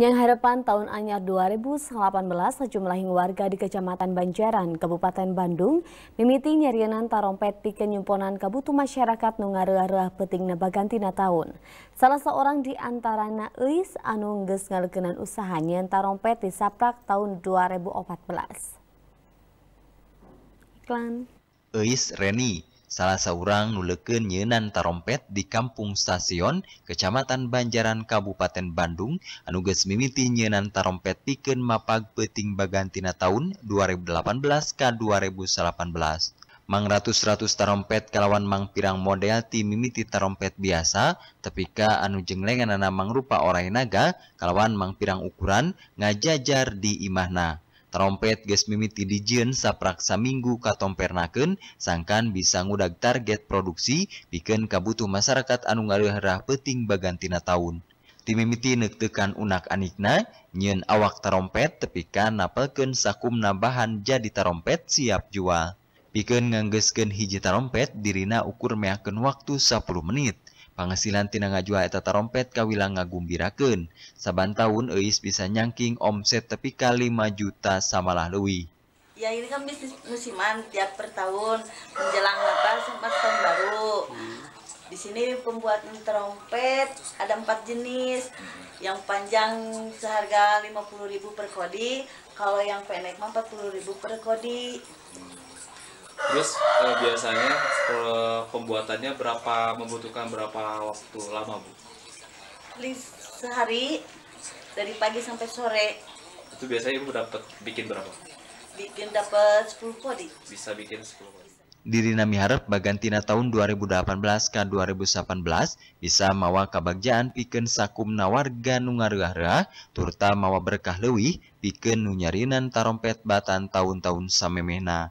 Nyang harapan tahun anyar 2018, sejumlah warga di Kecamatan Banjaran, Kabupaten Bandung, mimiti nyarianan tarompet di kenyumponan kabutu masyarakat rah peting nabagantina tahun. Salah seorang di antara Nais Anungges nges usahanya tarompet di saprak tahun 2014. Iklan. Eis Reni, salah seorang nuleken nyenan tarompet di kampung stasiun Kecamatan Banjaran Kabupaten Bandung anuges mimiti nyenan tarompet piken mapag peting bagantina tahun 2018 ke 2018 Mang ratus-ratus tarompet kalawan mang pirang model ti mimiti tarompet biasa, tepika anu jenglengan nama mangrupa orang naga kalawan mang pirang ukuran ngajajar di imahna. ommpet ges mimiti dijen sapraksa minggu katompernaken, sangkan bisa ngudag target produksi, piken kabutuh masyarakat anunggal lerah peting baggantina tahun. Tim mimiti nektekan unak aikna, nyen awaktarompet, tepikan napelken sakummna bahan jaditarompet siap jual. Pikenngangesken hiji tarompet Dirina ukur meken waktu 10 menit. Penghasilan tina ngajual eta tarompet kawilang ngagumbirakeun. Saban tahun Eis bisa nyangking omset tepi ka 5 juta samalah leuwih. Ya ini kan bisnis musiman tiap per tahun menjelang Natal sempat tahun baru. Di sini pembuatan trompet ada empat jenis. Yang panjang seharga 50.000 per kodi, kalau yang pendek 40.000 per kodi. Terus eh, biasanya eh, pembuatannya berapa membutuhkan berapa waktu lama bu? sehari dari pagi sampai sore. Itu biasanya ibu dapat bikin berapa? Bikin dapat 10 body. Bisa bikin 10 podi. Dirina Miharap bagantina tahun 2018 ke 2018 bisa mawa kabagjaan piken sakumna warga nu turta mawa berkah lewi piken nunyarinan tarompet batan tahun-tahun samemehna.